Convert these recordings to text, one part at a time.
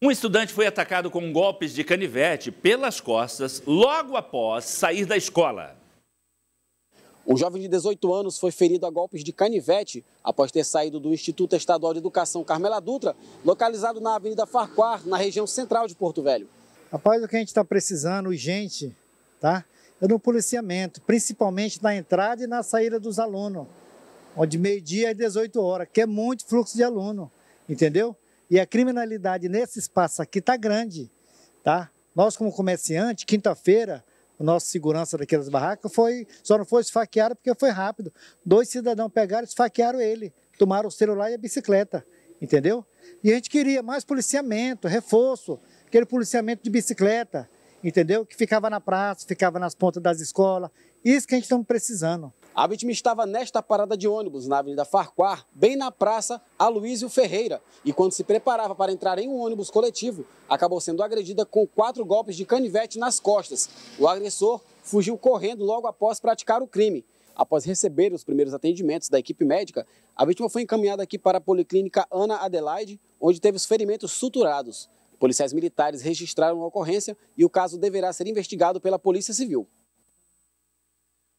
Um estudante foi atacado com golpes de canivete pelas costas logo após sair da escola. O jovem de 18 anos foi ferido a golpes de canivete após ter saído do Instituto Estadual de Educação Carmela Dutra, localizado na Avenida Farquhar, na região central de Porto Velho. Rapaz, o que a gente está precisando, gente, tá? É no policiamento, principalmente na entrada e na saída dos alunos, onde meio-dia e 18 horas, que é muito fluxo de aluno, entendeu? E a criminalidade nesse espaço aqui está grande, tá? Nós, como comerciante, quinta-feira, o nosso segurança daquelas barracas foi, só não foi esfaqueado porque foi rápido. Dois cidadãos pegaram e esfaquearam ele, tomaram o celular e a bicicleta, entendeu? E a gente queria mais policiamento, reforço, aquele policiamento de bicicleta, entendeu? Que ficava na praça, ficava nas pontas das escolas. Isso que a gente está precisando. A vítima estava nesta parada de ônibus, na Avenida Farquhar, bem na praça Aloísio Ferreira, e quando se preparava para entrar em um ônibus coletivo, acabou sendo agredida com quatro golpes de canivete nas costas. O agressor fugiu correndo logo após praticar o crime. Após receber os primeiros atendimentos da equipe médica, a vítima foi encaminhada aqui para a Policlínica Ana Adelaide, onde teve os ferimentos suturados. Policiais militares registraram a ocorrência e o caso deverá ser investigado pela Polícia Civil.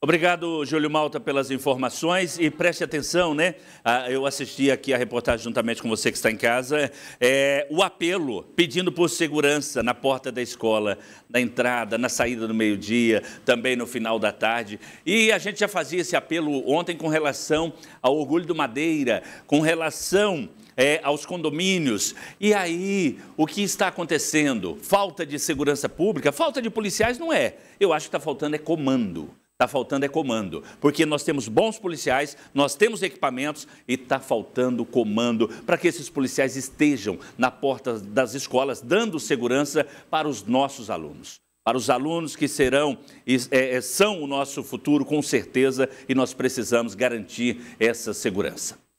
Obrigado, Júlio Malta, pelas informações e preste atenção, né? Ah, eu assisti aqui a reportagem juntamente com você que está em casa. É, o apelo pedindo por segurança na porta da escola, na entrada, na saída do meio-dia, também no final da tarde. E a gente já fazia esse apelo ontem com relação ao orgulho do Madeira, com relação é, aos condomínios. E aí, o que está acontecendo? Falta de segurança pública? Falta de policiais não é. Eu acho que está faltando é comando. Está faltando é comando, porque nós temos bons policiais, nós temos equipamentos e está faltando comando para que esses policiais estejam na porta das escolas, dando segurança para os nossos alunos. Para os alunos que serão, é, é, são o nosso futuro, com certeza, e nós precisamos garantir essa segurança.